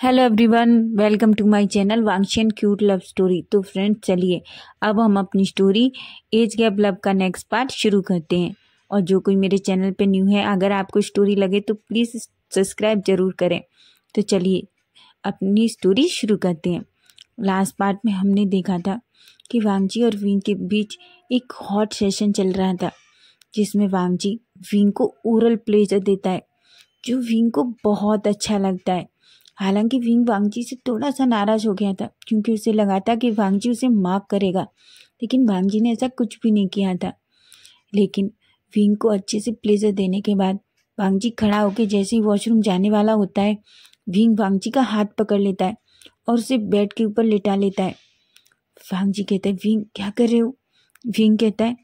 Hello everyone welcome to my channel Wangxian cute love story तो friends चलिए अब हम अपनी स्टोरी एज गैप लव का नेक्स्ट पार्ट शुरू करते हैं और जो कोई मेरे चैनल पे न्यू है अगर आपको स्टोरी लगे तो प्लीज़ सब्सक्राइब ज़रूर करें तो चलिए अपनी स्टोरी शुरू करते हैं लास्ट पार्ट में हमने देखा था कि वांगजी और विंग के बीच एक हॉट सेशन चल रहा था जिसमें वांगजी विंग को ओरल प्लेजर देता है जो विंग को बहुत अच्छा लगता है हालांकि विंग वांगजी से थोड़ा सा नाराज हो गया था क्योंकि उसे लगा था कि वांगजी उसे माफ़ करेगा लेकिन वांगजी ने ऐसा कुछ भी नहीं किया था लेकिन विंग को अच्छे से प्लेजर देने के बाद वांगजी खड़ा होकर जैसे ही वॉशरूम जाने वाला होता है विंग वांगजी का हाथ पकड़ लेता है और उसे बेड के ऊपर लिटा लेता है वांगजी कहता है विंग क्या कर रहे हो विंग कहता है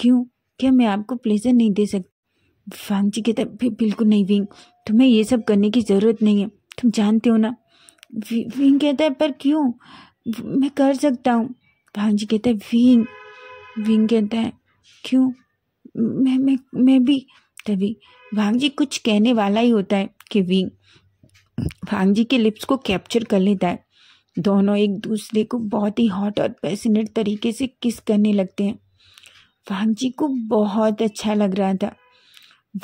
क्यों क्या मैं आपको प्लेजर नहीं दे सकती वांगजी कहता है बिल्कुल नहीं विंग तुम्हें ये सब करने की ज़रूरत नहीं है तुम जानते हो ना वीन कहता है पर क्यों मैं कर सकता हूँ जी कहता है वीन वीन कहता है क्यों मैं मैं मैं भी तभी जी कुछ कहने वाला ही होता है कि विंग भांग जी के लिप्स को कैप्चर कर लेता है दोनों एक दूसरे को बहुत ही हॉट और पैसनेट तरीके से किस करने लगते हैं जी को बहुत अच्छा लग रहा था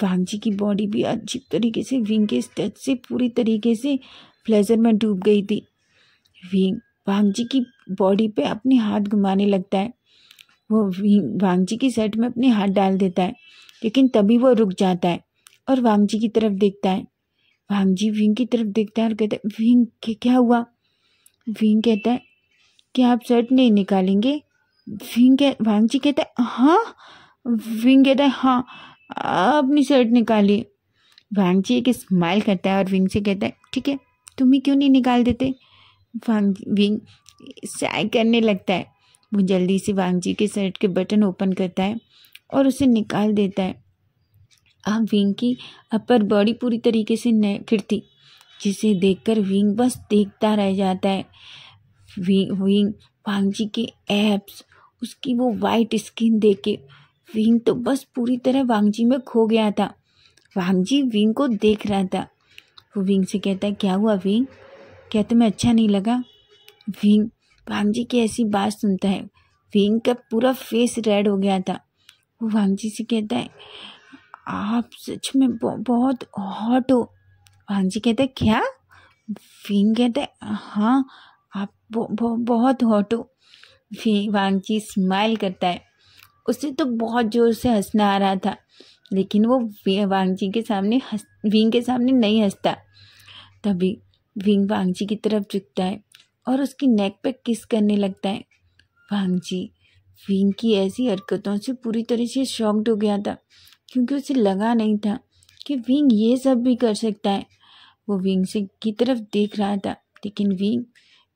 वांगजी की बॉडी भी अजीब तरीके से विंग के स्टेच से पूरी तरीके से प्लेजर में डूब गई थी विंग वांगजी की बॉडी पे अपने हाथ घुमाने लगता है वो विंग वांगजी की सेट में अपने हाथ डाल देता है लेकिन तभी वो रुक जाता है और वांगजी की तरफ देखता है वांगजी विंग की तरफ देखता है और कहता है विंग के क्या हुआ विंग कहता है कि आप सेट नहीं निकालेंगे विंग कह वांगजी कहता है हाँ विंग कहता है हाँ अपनी शर्ट निकाली जी एक स्माइल करता है और विंग से कहता है ठीक है तुम्हें क्यों नहीं निकाल देते वांग विंग सैग करने लगता है वो जल्दी से जी के शर्ट के बटन ओपन करता है और उसे निकाल देता है अब विंग की अपर बॉडी पूरी तरीके से न फिरती जिसे जिसे देखकर विंग बस देखता रह जाता है विंग विंग जी के एप्स उसकी वो वाइट स्किन देख के विंग तो बस पूरी तरह वांगजी में खो गया था वांगजी विंग को देख रहा था वो विंग से कहता है क्या हुआ विंग क्या तुम्हें अच्छा नहीं लगा विंग वांगजी की ऐसी बात सुनता है विंग का पूरा फेस रेड हो गया था वो वांगजी से कहता है आप सच में बहुत हॉट हो वांगजी कहता है क्या विंग कहता है हाँ आप बहुत हॉट हो वांगजी स्माइल करता है उसे तो बहुत ज़ोर से हंसना आ रहा था लेकिन वो जी के सामने हंस विंग के सामने नहीं हंसता तभी विंग वांगजी की तरफ झुकता है और उसकी नेक पर किस करने लगता है वांगजी विंग की ऐसी हरकतों से पूरी तरह से शॉक्ड हो गया था क्योंकि उसे लगा नहीं था कि विंग ये सब भी कर सकता है वो विंग से की तरफ देख रहा था लेकिन विंग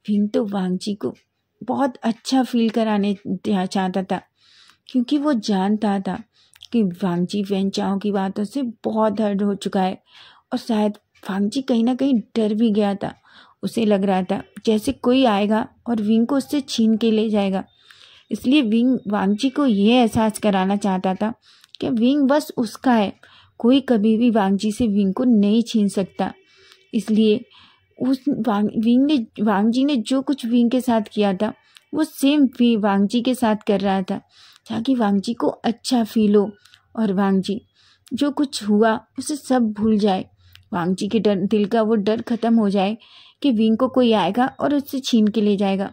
विंग तो जी को बहुत अच्छा फील कराने चाहता था क्योंकि वो जानता था कि वांगजी वेंचाओं की बातों से बहुत दर्द हो चुका है और शायद वांगजी कहीं ना कहीं डर भी गया था उसे लग रहा था जैसे कोई आएगा और विंग को उससे छीन के ले जाएगा इसलिए विंग वांगजी को यह एहसास कराना चाहता था कि विंग बस उसका है कोई कभी भी वांगजी से विंग को नहीं छीन सकता इसलिए उस वांग विंग ने वांगजी ने जो कुछ विंग के साथ किया था वो सेम वांगजी के साथ कर रहा था ताकि वांगजी को अच्छा फील हो और वांगजी जो कुछ हुआ उसे सब भूल जाए जी के डर दिल का वो डर खत्म हो जाए कि विंग को कोई आएगा और उससे छीन के ले जाएगा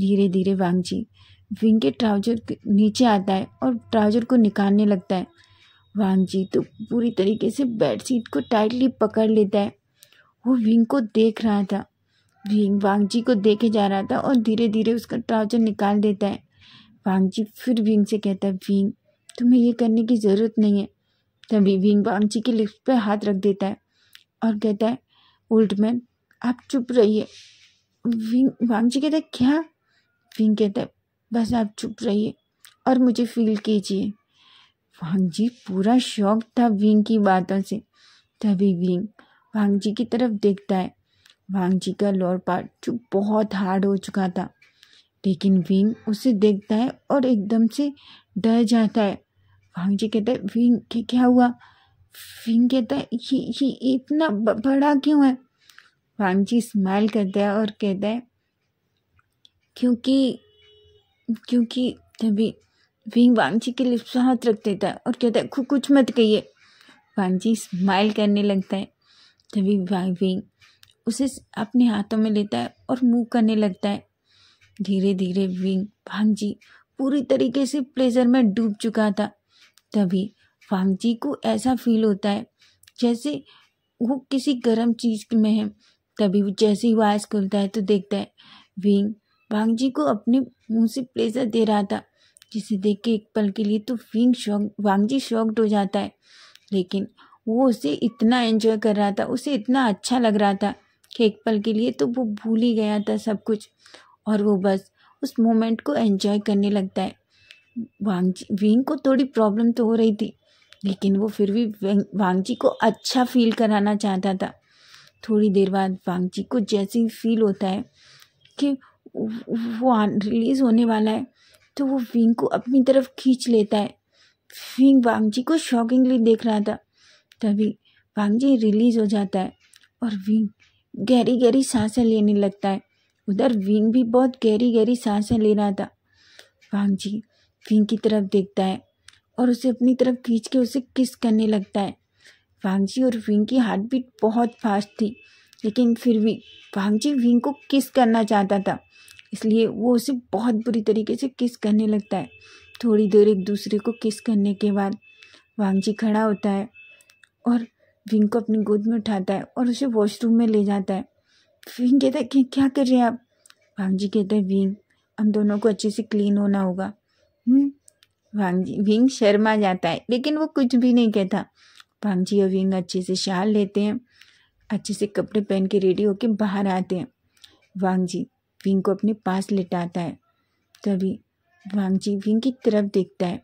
धीरे धीरे वांगजी विंग के ट्राउजर के नीचे आता है और ट्राउजर को निकालने लगता है जी तो पूरी तरीके से बेडशीट को टाइटली पकड़ लेता है वो विंग को देख रहा था वांग वांगजी को देखे जा रहा था और धीरे धीरे उसका ट्राउजर निकाल देता है भांगची फिर विंग से कहता है विंग तुम्हें ये करने की ज़रूरत नहीं है तभी विंग भांगची के लिप्स पर हाथ रख देता है और कहता है ओल्ड मैन आप चुप रहिए विंग भांगची कहता है क्या विंग कहता है बस आप चुप रहिए और मुझे फील कीजिए वांगजी पूरा शौक था विंग की बातों से तभी विंग वांगजी की तरफ देखता है वांगजी का लोअर पार्ट जो बहुत हार्ड हो चुका था लेकिन विंग उसे देखता है और एकदम से डर जाता है वांग जी कहता है विंग के क्या हुआ विंग कहता है ये ये इतना बड़ा क्यों है वांग जी स्माइल करता है और कहता है क्योंकि क्योंकि तभी विंग वांग जी के लिए हाथ रख देता है और कहता है कुछ मत कहिए वांग जी स्माइल करने लगता है तभी विंग उसे अपने हाथों में लेता है और मूव करने लगता है धीरे धीरे विंग फांगजी पूरी तरीके से प्लेजर में डूब चुका था तभी फांगजी को ऐसा फील होता है जैसे वो किसी गर्म चीज़ में है तभी जैसे ही वो आइस खुलता है तो देखता है विंग भांगजी को अपने मुंह से प्लेजर दे रहा था जिसे देख के एक पल के लिए तो विंग शॉक वांगजी शॉक्ड हो जाता है लेकिन वो उसे इतना एंजॉय कर रहा था उसे इतना अच्छा लग रहा था कि एक पल के लिए तो वो भूल ही गया था सब कुछ और वो बस उस मोमेंट को एंजॉय करने लगता है वांगजी विंग को थोड़ी प्रॉब्लम तो हो रही थी लेकिन वो फिर भी वांगजी को अच्छा फील कराना चाहता था थोड़ी देर बाद वांगजी को जैसे ही फील होता है कि वो रिलीज़ होने वाला है तो वो विंग को अपनी तरफ खींच लेता है विंग वांगजी को शॉकिंगली देख रहा था तभी वांगजी रिलीज़ हो जाता है और विंग गहरी गहरी सांसें लेने लगता है उधर विंग भी बहुत गहरी गहरी सांसें ले रहा था वांग जी विंग की तरफ देखता है और उसे अपनी तरफ खींच के उसे किस करने लगता है वांग जी और विंग की हार्ट बीट बहुत फास्ट थी लेकिन फिर भी वांग जी विंग को किस करना चाहता था इसलिए वो उसे बहुत बुरी तरीके से किस करने लगता है थोड़ी देर एक दूसरे को किस करने के बाद वांग जी खड़ा होता है और विंग को अपनी गोद में उठाता है और उसे वॉशरूम में ले जाता है विंग कहता है क्या कर रहे हैं आप भांग जी कहते हैं विंग हम दोनों को अच्छे से क्लीन होना होगा हम्म? भांग जी विंग शर्मा जाता है लेकिन वो कुछ भी नहीं कहता भांग जी और विंग अच्छे से शाल लेते हैं अच्छे से कपड़े पहन के रेडी होके बाहर आते हैं वांग जी विंग को अपने पास लेटाता है तभी वांग जी विंग की तरफ देखता है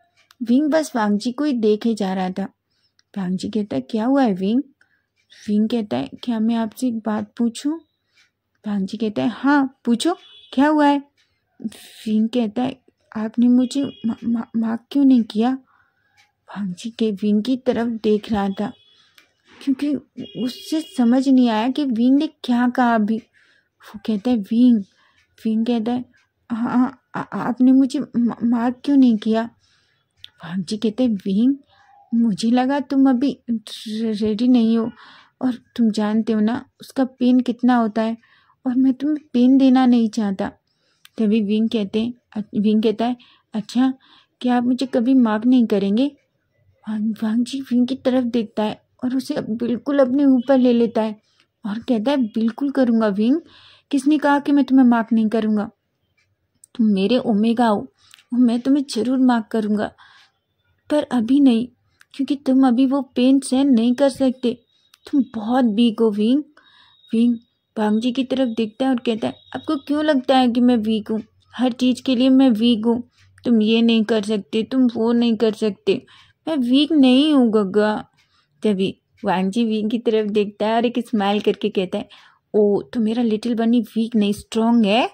विंग बस वांग जी को ही देखे जा रहा था वांग जी कहता है क्या हुआ है विंग विंग कहता है क्या मैं आपसे एक बात पूछूं भांग जी कहता है हाँ पूछो क्या हुआ है भीम कहता है आपने मुझे माफ क्यों नहीं किया भांग जी के विंग की तरफ देख रहा था क्योंकि उससे समझ नहीं आया कि विंग ने क्या कहा अभी वो कहता है विंग विंग कहता है हाँ आपने मुझे माफ क्यों नहीं किया भांग जी कहते हैं विंग मुझे लगा तुम अभी रेडी नहीं हो और तुम जानते हो ना उसका पेन कितना होता है और मैं तुम्हें पेन देना नहीं चाहता तभी विंग कहते विंग कहता है अच्छा क्या आप मुझे कभी माफ़ नहीं करेंगे वांग वांग जी विंग की तरफ देखता है और उसे अब बिल्कुल अपने ऊपर ले लेता है और कहता है बिल्कुल करूँगा विंग किसने कहा कि मैं तुम्हें माफ़ नहीं करूँगा तुम मेरे ओमेगा हो और मैं तुम्हें ज़रूर माफ़ करूँगा पर अभी नहीं क्योंकि तुम अभी वो पेन सहन नहीं कर सकते तुम बहुत वीक हो विंग विंग भांग जी की तरफ देखता है और कहता है आपको क्यों लगता है कि मैं वीक हूँ हर चीज़ के लिए मैं वीक हूँ तुम ये नहीं कर सकते तुम वो नहीं कर सकते मैं वीक नहीं हूँ गग्गा तभी वांग जी वीक की तरफ देखता है और एक स्माइल करके कहता है ओ तो मेरा लिटिल बनी वीक नहीं स्ट्रांग है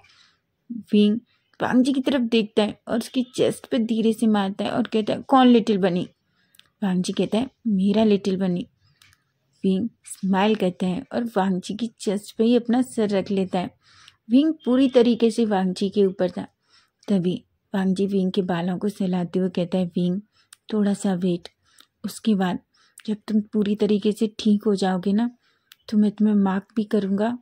विंग वांग जी की तरफ देखता है और उसकी चेस्ट पे धीरे से मारता है और कहता है कौन लिटिल बनी वांग जी कहता है मेरा लिटिल बनी विंग स्माइल करता है और वांगची की चेस्ट पे ही अपना सर रख लेता है विंग पूरी तरीके से वांगची के ऊपर था तभी वांगजी विंग के बालों को सहलाते हुए कहता है विंग थोड़ा सा वेट उसके बाद जब तुम पूरी तरीके से ठीक हो जाओगे ना तो मैं तुम्हें माफ भी करूँगा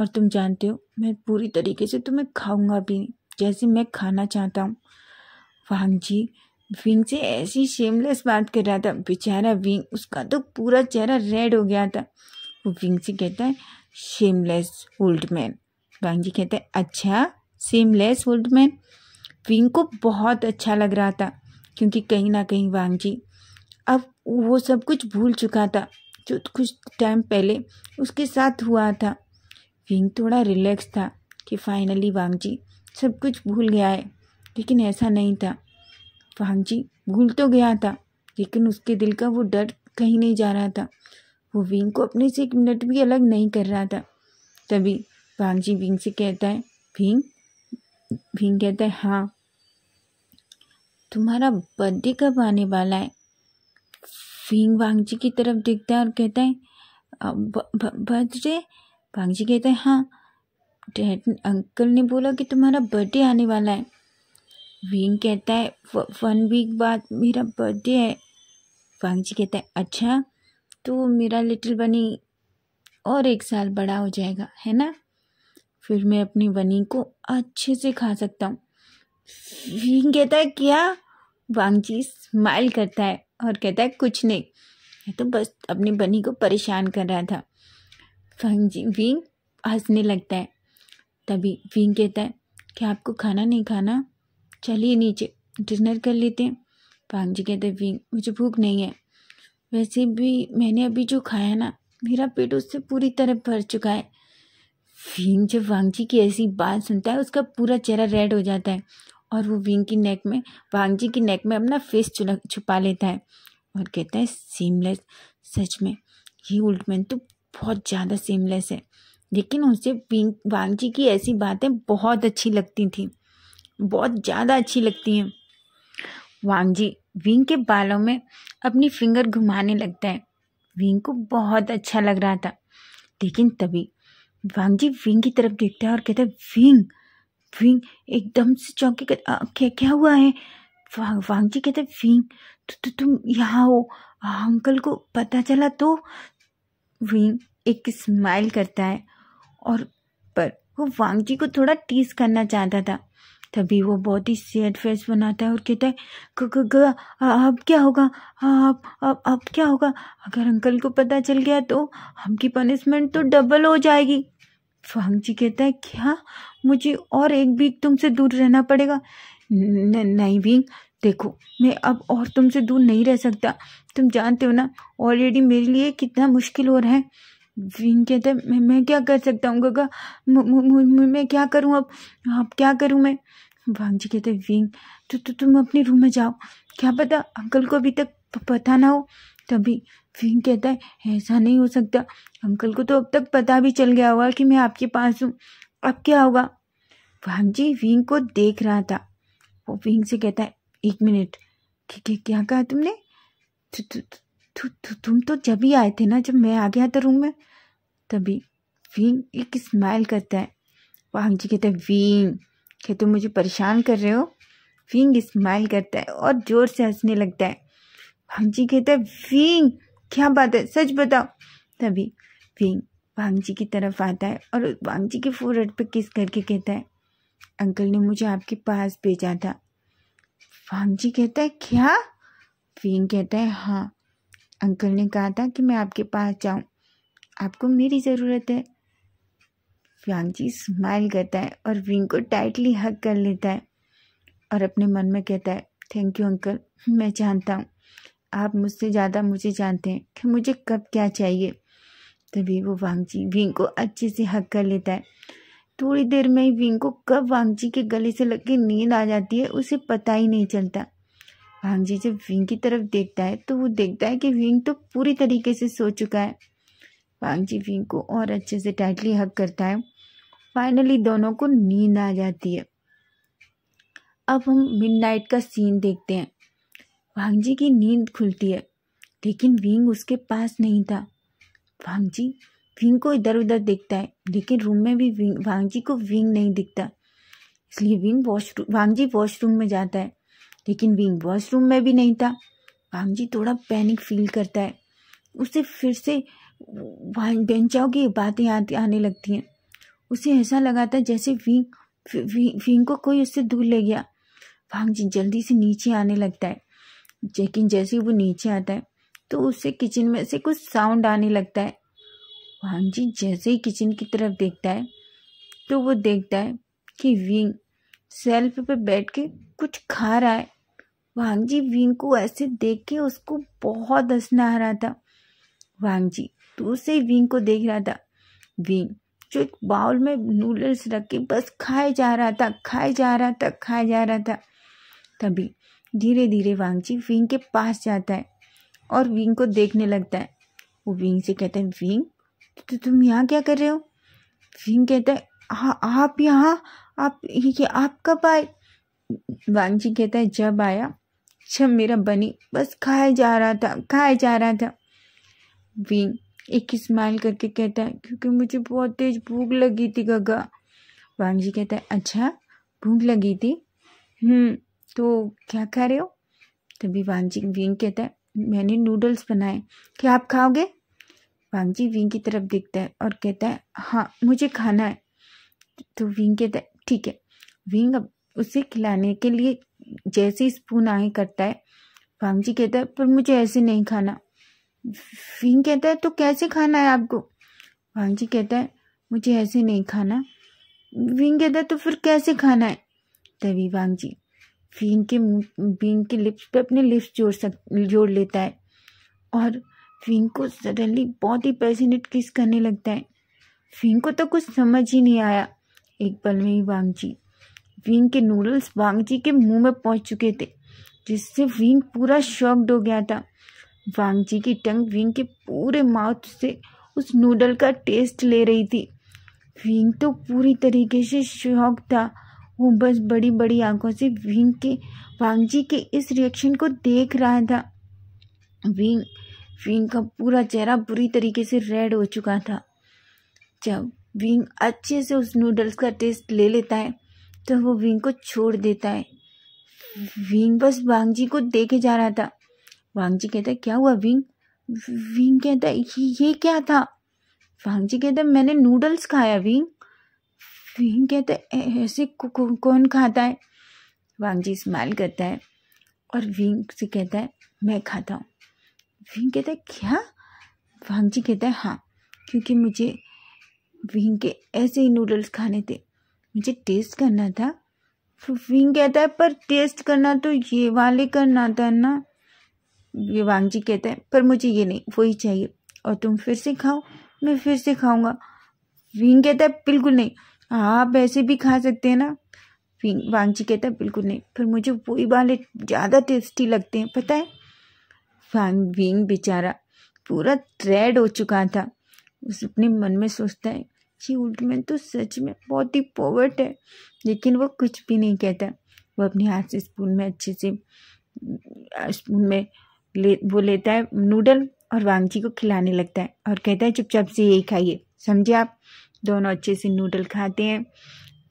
और तुम जानते हो मैं पूरी तरीके से तुम्हें खाऊंगा भी जैसे मैं खाना चाहता हूँ वांगजी विंग से ऐसी शेमलेस बात कर रहा था बेचारा विंग उसका तो पूरा चेहरा रेड हो गया था वो विंग से कहता है शेमलेस ओल्ड मैन जी कहता है अच्छा शेमलेस ओल्ड मैन विंग को बहुत अच्छा लग रहा था क्योंकि कहीं ना कहीं वांग जी अब वो सब कुछ भूल चुका था जो कुछ टाइम पहले उसके साथ हुआ था विंग थोड़ा रिलैक्स था कि फाइनली वांगजी सब कुछ भूल गया है लेकिन ऐसा नहीं था फांग हाँ जी भूल तो गया था लेकिन उसके दिल का वो डर कहीं नहीं जा रहा था वो विंग को अपने से एक मिनट भी अलग नहीं कर रहा था तभी फांग जी विंग से कहता है भिंग भिंग कहता है हाँ तुम्हारा बर्थडे कब आने वाला है भींग वांगजी की तरफ देखता है और कहता है बर्थडे वांगजी कहता है हाँ डैड अंकल ने बोला कि तुम्हारा बर्थडे आने वाला है विंग कहता है वन वीक बाद मेरा बर्थडे है वांगजी कहता है अच्छा तो मेरा लिटिल बनी और एक साल बड़ा हो जाएगा है ना फिर मैं अपनी बनी को अच्छे से खा सकता हूँ विंग कहता है क्या जी स्माइल करता है और कहता है कुछ नहीं है तो बस अपनी बनी को परेशान कर रहा था जी विंग हंसने लगता है तभी विंग कहता है क्या आपको खाना नहीं खाना चलिए नीचे डिनर कर लेते हैं पांग जी कहते विंग मुझे भूख नहीं है वैसे भी मैंने अभी जो खाया ना मेरा पेट उससे पूरी तरह भर चुका है विंग जब वांगजी की ऐसी बात सुनता है उसका पूरा चेहरा रेड हो जाता है और वो विंग की नेक में वांगजी की नेक में अपना फेस छुपा लेता है और कहता है सीमलेस सच में ये उल्टमैन तो बहुत ज़्यादा सीमलेस है लेकिन उसे विंग वांगजी की ऐसी बातें बहुत अच्छी लगती थी बहुत ज़्यादा अच्छी लगती हैं वांगजी विंग के बालों में अपनी फिंगर घुमाने लगता है विंग को बहुत अच्छा लग रहा था लेकिन तभी वांगजी विंग की तरफ देखता है और कहता है विंग विंग एकदम से चौंके कर क्या क्या हुआ है वांग वांगजी कहते विंग तो, तो तुम यहाँ हो अंकल को पता चला तो विंग एक स्माइल करता है और पर वो वांगजी को थोड़ा टीस करना चाहता था तभी वो बहुत ही सैड फेस बनाता है और कहता है क, क, क, अब क्या होगा अब अब अब क्या होगा अगर अंकल को पता चल गया तो हमकी पनिशमेंट तो डबल हो जाएगी फांग जी कहता है क्या मुझे और एक वीक तुमसे दूर रहना पड़ेगा न, नहीं भींग देखो मैं अब और तुमसे दूर नहीं रह सकता तुम जानते हो ना ऑलरेडी मेरे लिए कितना मुश्किल हो रहा है विंग कहते मैं, मैं क्या कर सकता हूँ गगा मैं क्या करूँ अब अब क्या करूँ मैं वांग जी कहते विंग तो, तो तुम अपने रूम में जाओ क्या पता अंकल को अभी तक पता ना हो तभी विंग कहता है ऐसा नहीं हो सकता अंकल को तो अब तक पता भी चल गया होगा कि मैं आपके पास हूँ अब क्या होगा वांग जी विंग को देख रहा था वो विंग से कहता है एक मिनट ठीक है क्या कहा तुमने तु, तु, तुम तो जब ही आए थे ना जब मैं आ गया था तो रूम में तभी वीम एक स्माइल करता है वांग जी कहते हैं वीम क्या तुम मुझे परेशान कर रहे हो विंग स्माइल करता है और ज़ोर से हंसने लगता है वांग जी कहता है विंग क्या बात है सच बताओ तभी विंग वांग जी की तरफ आता है और वांग जी के फोरहेड पर किस करके कहता है अंकल ने मुझे आपके पास भेजा था वांग जी कहता है क्या विंग कहता है हाँ अंकल ने कहा था कि मैं आपके पास जाऊं आपको मेरी ज़रूरत है जी स्माइल करता है और विंग को टाइटली हक कर लेता है और अपने मन में कहता है थैंक यू अंकल मैं जानता हूँ आप मुझसे ज़्यादा मुझे जानते हैं कि मुझे कब क्या चाहिए तभी वो जी विंग को अच्छे से हक कर लेता है थोड़ी देर में ही विंग को कब वांगजी के गले से लग के नींद आ जाती है उसे पता ही नहीं चलता भांगजी जब विंग की तरफ देखता है तो वो देखता है कि विंग तो पूरी तरीके से सो चुका है भांगजी विंग को और अच्छे से टाइटली हक करता है फाइनली दोनों को नींद आ जाती है अब हम मिडनाइट का सीन देखते हैं भांगजी की नींद खुलती है लेकिन विंग उसके पास नहीं था भांगजी विंग को इधर उधर देखता है लेकिन रूम में भी विंग वांगजी को विंग नहीं दिखता इसलिए विंग वॉशरूम भांगजी वॉशरूम में जाता है लेकिन विंग वॉशरूम में भी नहीं था जी थोड़ा पैनिक फील करता है उसे फिर से बेंचाओ की बातें याद आने लगती हैं उसे ऐसा लगा था जैसे विंग विंग को कोई उससे दूर ले गया जी जल्दी से नीचे आने लगता है लेकिन जैसे वो नीचे आता है तो उसे किचन में से कुछ साउंड आने लगता है जी जैसे ही किचन की तरफ देखता है तो वो देखता है कि विंग सेल्फ पर बैठ के कुछ खा रहा है वांगजी वीन को ऐसे देख के उसको बहुत हंसना आ रहा था वांगजी दूर से विंग को देख रहा था विंग जो एक बाउल में नूडल्स रख के बस खाए जा रहा था खाए जा रहा था खाए जा रहा था तभी धीरे धीरे वांगजी विंग के पास जाता है और विंग को देखने लगता है वो विंग से कहता है विंग तो तुम यहाँ क्या कर रहे हो विंग कहता है हाँ आप यहाँ आप ये आप कब आए वांगजी कहता है जब आया अच्छा मेरा बनी बस खाया जा रहा था खाया जा रहा था वीन एक स्माइल करके कहता है क्योंकि मुझे बहुत तेज भूख लगी थी गगा वांग जी कहता है अच्छा भूख लगी थी हम्म तो क्या खा रहे हो तभी जी विंग कहता है मैंने नूडल्स बनाए क्या आप खाओगे जी वीन की तरफ देखता है और कहता है हाँ मुझे खाना है तो विंग कहता है ठीक है विंग अब उसे खिलाने के लिए जैसे ही स्पून आगे करता है फांग जी कहता है पर मुझे ऐसे नहीं खाना फिंग कहता है तो कैसे खाना है आपको फांग जी कहता है मुझे ऐसे नहीं खाना विंग कहता है तो फिर कैसे खाना है तभी वांग जी फिंग के विंग के लिप्स पे अपने लिप्स जोड़ सक जोड़ लेता है और फिंग को सडनली बहुत ही पैसनेट किस करने लगता है फिंग को तो कुछ समझ ही नहीं आया एक पल में ही वांग जी विंग के नूडल्स वांगजी के मुंह में पहुंच चुके थे जिससे विंग पूरा शॉक्ड हो गया था वांगजी की टंग विंग के पूरे माउथ से उस नूडल का टेस्ट ले रही थी विंग तो पूरी तरीके से शौक था वो बस बड़ी बड़ी आंखों से विंग के वांगजी के इस रिएक्शन को देख रहा था विंग विंग का पूरा चेहरा बुरी तरीके से रेड हो चुका था जब विंग अच्छे से उस नूडल्स का टेस्ट ले लेता है तो वो विंग को छोड़ देता है विंग बस वांग जी को देखे जा रहा था वांग जी कहता क्या हुआ विंग विंग कहता ये, ये क्या था वांग जी कहता मैंने नूडल्स खाया विंग विंग कहता है ऐसे कौन खाता है वांग जी स्माइल करता है और विंग से कहता है मैं खाता हूँ विंग कहता है क्या वांग जी कहता है हाँ क्योंकि मुझे विंग के ऐसे ही नूडल्स खाने थे मुझे टेस्ट करना था फिंग कहता है पर टेस्ट करना तो ये वाले करना था ना ये जी कहता है पर मुझे ये नहीं वो ही चाहिए और तुम फिर से खाओ मैं फिर से खाऊंगा विंग कहता है बिल्कुल नहीं आप ऐसे भी खा सकते हैं ना विंग वांगजी कहता है बिल्कुल नहीं पर मुझे वही वाले ज़्यादा टेस्टी लगते हैं पता है वांग विंग बेचारा पूरा ट्रेड हो चुका था उस अपने मन में सोचता है अच्छी उल्टमैन तो सच में बहुत ही पोवर्ट है लेकिन वो कुछ भी नहीं कहता वो अपने हाथ से स्पून में अच्छे से स्पून में ले वो लेता है नूडल और वांगची को खिलाने लगता है और कहता है चुपचाप से यही खाइए समझे आप दोनों अच्छे से नूडल खाते हैं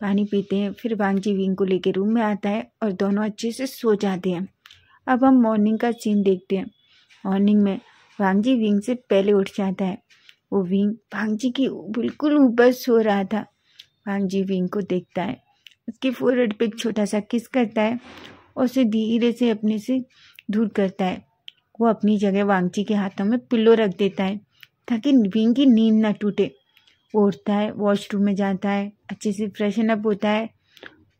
पानी पीते हैं फिर वांगची विंग को लेकर रूम में आता है और दोनों अच्छे से सो जाते हैं अब हम मॉर्निंग का सीन देखते हैं मॉर्निंग में वांगजी विंग से पहले उठ जाता है वो विंग भांग जी की बिल्कुल ऊपर सो रहा था भांग जी विंग को देखता है उसके फोरहेड पे एक छोटा सा किस करता है और उसे धीरे से अपने से दूर करता है वो अपनी जगह वांगची के हाथों में पिल्लो रख देता है ताकि विंग की नींद ना टूटे वो उठता है वॉशरूम में जाता है अच्छे से फ्रेशन अप होता है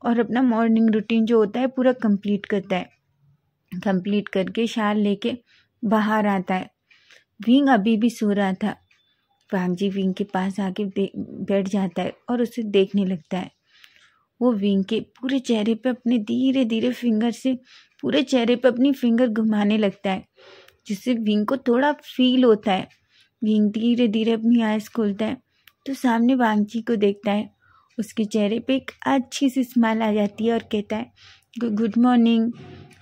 और अपना मॉर्निंग रूटीन जो होता है पूरा कंप्लीट करता है कंप्लीट करके शाल लेके बाहर आता है विंग अभी भी सो रहा था प्रांजी विंग के पास आके बैठ जाता है और उसे देखने लगता है वो विंग के पूरे चेहरे पे अपने धीरे धीरे फिंगर से पूरे चेहरे पे अपनी फिंगर घुमाने लगता है जिससे विंग को थोड़ा फील होता है विंग धीरे धीरे अपनी आँस खोलता है तो सामने वांगजी को देखता है उसके चेहरे पे एक अच्छी सी स्माइल आ जाती है और कहता है गुड मॉर्निंग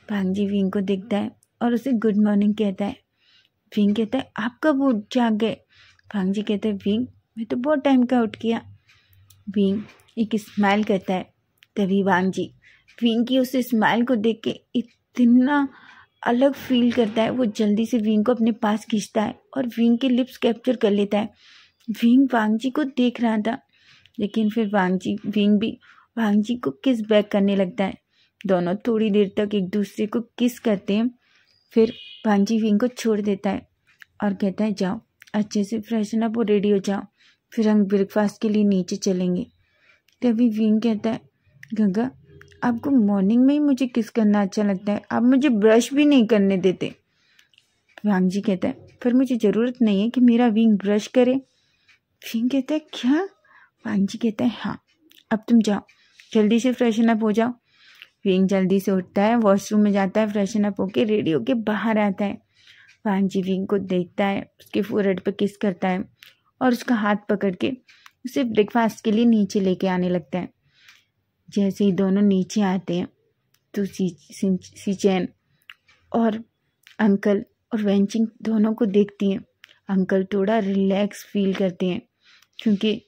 भांगजी विंग को देखता है और उसे गुड मॉर्निंग कहता है विंग कहता है आप कब उठ जाग गए भांग जी कहते हैं विंग मैं तो बहुत टाइम का आउट किया विंग एक स्माइल करता है तभी वांग जी विंग की उस स्माइल को देख के इतना अलग फील करता है वो जल्दी से विंग को अपने पास खींचता है और विंग के लिप्स कैप्चर कर लेता है विंग वांग जी को देख रहा था लेकिन फिर वांग जी विंग भी वांग जी को किस बैक करने लगता है दोनों थोड़ी देर तक एक दूसरे को किस करते हैं फिर वांग जी विंग को छोड़ देता है और कहता है जाओ अच्छे से फ्रेशन अप और रेडी हो जाओ फिर हम ब्रेकफास्ट के लिए नीचे चलेंगे तभी वीन कहता है गंगा आपको मॉर्निंग में ही मुझे किस करना अच्छा लगता है आप मुझे ब्रश भी नहीं करने देते वांग जी कहता है पर मुझे ज़रूरत नहीं है कि मेरा विंग ब्रश करे विंग कहता है क्या वांग जी कहता है हाँ अब तुम जाओ जल्दी से फ्रेशन अप हो जाओ विंग जल्दी से उठता है वॉशरूम में जाता है फ्रेशन अप होके रेडी होके बाहर आता है जीवी को देखता है उसके फोरहेड पर किस करता है और उसका हाथ पकड़ के उसे ब्रेकफास्ट के लिए नीचे लेके आने लगता है जैसे ही दोनों नीचे आते हैं तो सीचैन सी, और अंकल और वेंचिंग दोनों को देखती हैं अंकल थोड़ा रिलैक्स फील करते हैं क्योंकि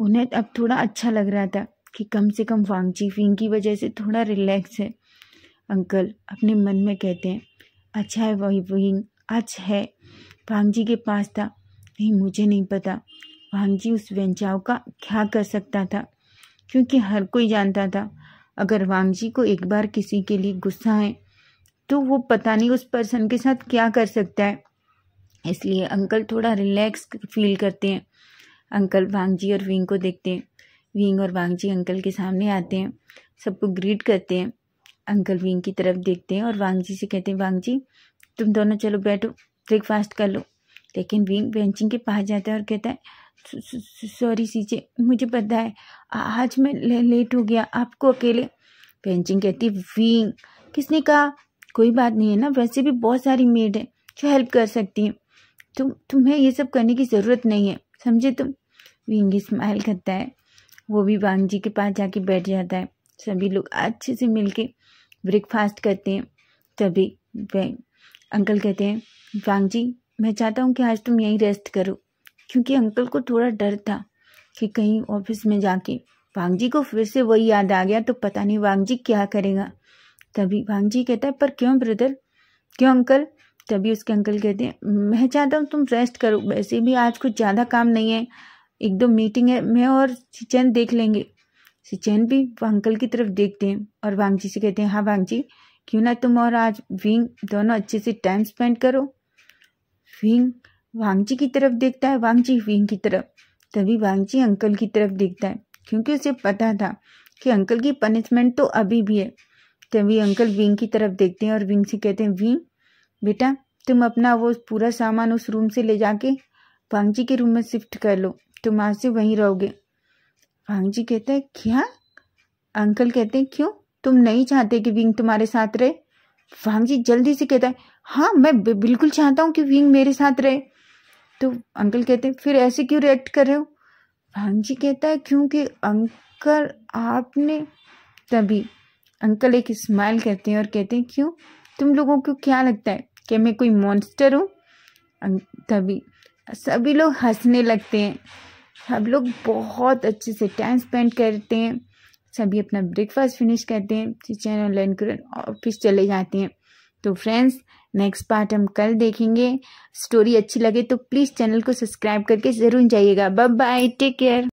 उन्हें अब थोड़ा अच्छा लग रहा था कि कम से कम वांगची फिंग की वजह से थोड़ा रिलैक्स है अंकल अपने मन में कहते हैं अच्छा है वही विंग आज है भांगजी के पास था नहीं मुझे नहीं पता जी उस व्यंचाव का क्या कर सकता था क्योंकि हर कोई जानता था अगर जी को एक बार किसी के लिए गुस्सा है तो वो पता नहीं उस पर्सन के साथ क्या कर सकता है इसलिए अंकल थोड़ा रिलैक्स फील करते हैं अंकल वांगजी और विंग को देखते हैं विंग और वांगजी अंकल के सामने आते हैं सबको ग्रीट करते हैं अंकल विंग की तरफ देखते हैं और वांगजी से कहते हैं वांगजी तुम दोनों चलो बैठो ब्रेकफास्ट कर लो लेकिन विंग बेंचिंग के पास जाता है और कहता है सॉरी सीजे मुझे पता है आज मैं ले, लेट हो गया आपको अकेले बेंचिंग कहती विंग किसने कहा कोई बात नहीं है ना वैसे भी बहुत सारी मेड है जो हेल्प कर सकती हैं तुम तुम्हें ये सब करने की ज़रूरत नहीं है समझे तुम विंग स्माइल करता है वो भी वांग जी के पास जाके बैठ जाता है सभी लोग अच्छे से मिलके ब्रेकफास्ट करते हैं तभी अंकल कहते हैं वांग जी मैं चाहता हूँ कि आज तुम यहीं रेस्ट करो क्योंकि अंकल को थोड़ा डर था कि कहीं ऑफिस में जाके वांग जी को फिर से वही याद आ गया तो पता नहीं वांग जी क्या करेगा तभी वांग जी कहता है पर क्यों ब्रदर क्यों अंकल तभी उसके अंकल कहते हैं मैं चाहता हूँ तुम रेस्ट करो वैसे भी आज कुछ ज़्यादा काम नहीं है एक दो मीटिंग है मैं और सिचैन देख लेंगे सिचैन भी अंकल की तरफ देखते हैं और वांग जी से कहते हैं हाँ वांग जी क्यों ना तुम और आज विंग दोनों अच्छे से टाइम स्पेंड करो विंग वांगजी की तरफ देखता है वांगजी विंग की तरफ तभी वांगजी अंकल की तरफ देखता है क्योंकि उसे पता था कि अंकल की पनिशमेंट तो अभी भी है तभी अंकल विंग की तरफ देखते हैं और विंग से कहते हैं विंग बेटा तुम अपना वो पूरा सामान उस रूम से ले जाके वांगजी के रूम में शिफ्ट कर लो तुम आज से वहीं रहोगे वांगजी कहता है क्या अंकल कहते हैं क्यों तुम नहीं चाहते कि विंग तुम्हारे साथ रहे जी जल्दी से कहता है हाँ मैं बिल्कुल चाहता हूँ कि विंग मेरे साथ रहे तो अंकल कहते हैं फिर ऐसे क्यों रिएक्ट कर रहे हो जी कहता है क्योंकि अंकल आपने तभी अंकल एक स्माइल करते हैं और कहते हैं क्यों तुम लोगों को क्या लगता है कि मैं कोई मॉन्स्टर हूँ अं-, तभी सभी लोग हंसने लगते हैं सब लोग बहुत अच्छे से टाइम स्पेंड करते हैं सभी अपना ब्रेकफास्ट फिनिश करते हैं किचन और लर्न कर ऑफिस चले जाते हैं तो फ्रेंड्स नेक्स्ट पार्ट हम कल देखेंगे स्टोरी अच्छी लगे तो प्लीज़ चैनल को सब्सक्राइब करके ज़रूर जाइएगा बाय बाय टेक केयर